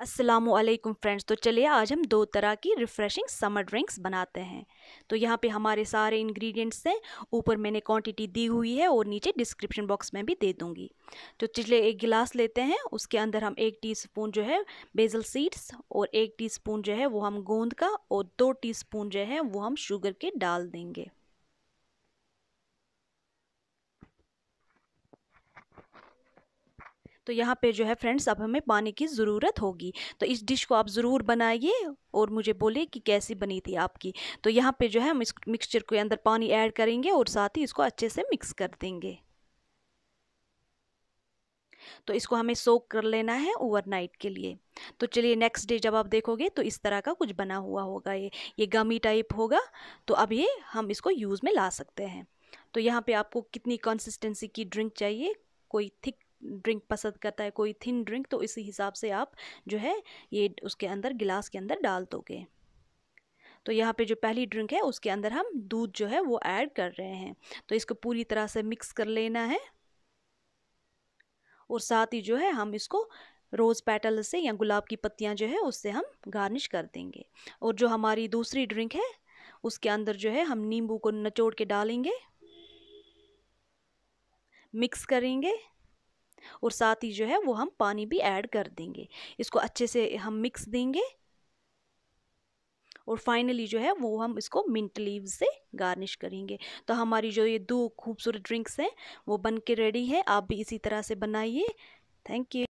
Aslam friends तो चलिए आज हम दो तरह की रिफ़्रेशिंग समर ड्रिंक्स बनाते हैं तो यहाँ पे हमारे सारे इंग्रेडिएंट्स हैं ऊपर मैंने क्वांटिटी दी हुई है और नीचे डिस्क्रिप्शन बॉक्स में भी दे दूँगी तो चलिए एक गिलास लेते हैं उसके अंदर हम एक टीस्पून जो है बेजल सीड्स और एक टी जो है वो हम गोंद का और दो टी जो है वो हम शुगर के डाल देंगे तो यहाँ पे जो है फ्रेंड्स अब हमें पानी की ज़रूरत होगी तो इस डिश को आप ज़रूर बनाइए और मुझे बोले कि कैसी बनी थी आपकी तो यहाँ पे जो है हम इस मिक्सचर के अंदर पानी ऐड करेंगे और साथ ही इसको अच्छे से मिक्स कर देंगे तो इसको हमें सोक कर लेना है ओवरनाइट के लिए तो चलिए नेक्स्ट डे जब आप देखोगे तो इस तरह का कुछ बना हुआ होगा ये ये गमी टाइप होगा तो अब ये हम इसको यूज़ में ला सकते हैं तो यहाँ पे आपको कितनी कंसिस्टेंसी की ड्रिंक चाहिए कोई थिक ड्रिंक पसंद करता है कोई थिन ड्रिंक तो इसी हिसाब से आप जो है ये उसके अंदर गिलास के अंदर डाल दोगे तो यहाँ पे जो पहली ड्रिंक है उसके अंदर हम दूध जो है वो ऐड कर रहे हैं तो इसको पूरी तरह से मिक्स कर लेना है और साथ ही जो है हम इसको रोज़ पेटल से या गुलाब की पत्तियाँ जो है उससे हम गार्निश कर देंगे और जो हमारी दूसरी ड्रिंक है उसके अंदर जो है हम नींबू को नचोड़ के डालेंगे मिक्स करेंगे और साथ ही जो है वो हम पानी भी ऐड कर देंगे इसको अच्छे से हम मिक्स देंगे और फाइनली जो है वो हम इसको मिंट लीव से गार्निश करेंगे तो हमारी जो ये दो खूबसूरत ड्रिंक्स हैं वो बन के रेडी है आप भी इसी तरह से बनाइए थैंक यू